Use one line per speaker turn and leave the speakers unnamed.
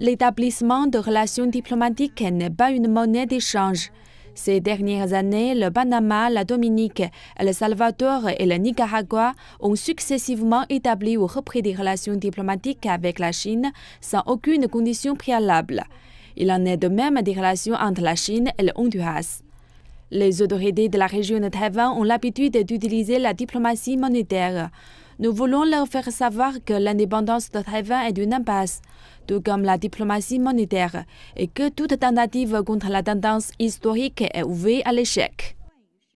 L'établissement de relations diplomatiques n'est pas une monnaie d'échange. Ces dernières années, le Panama, la Dominique, le Salvador et le Nicaragua ont successivement établi ou repris des relations diplomatiques avec la Chine sans aucune condition préalable. Il en est de même des relations entre la Chine et le Honduras. Les autorités de la région de Taïwan ont l'habitude d'utiliser la diplomatie monétaire. Nous voulons leur faire savoir que l'indépendance de Taïwan est une impasse, tout comme la diplomatie monétaire, et que toute tentative contre la tendance historique est ouverte à l'échec.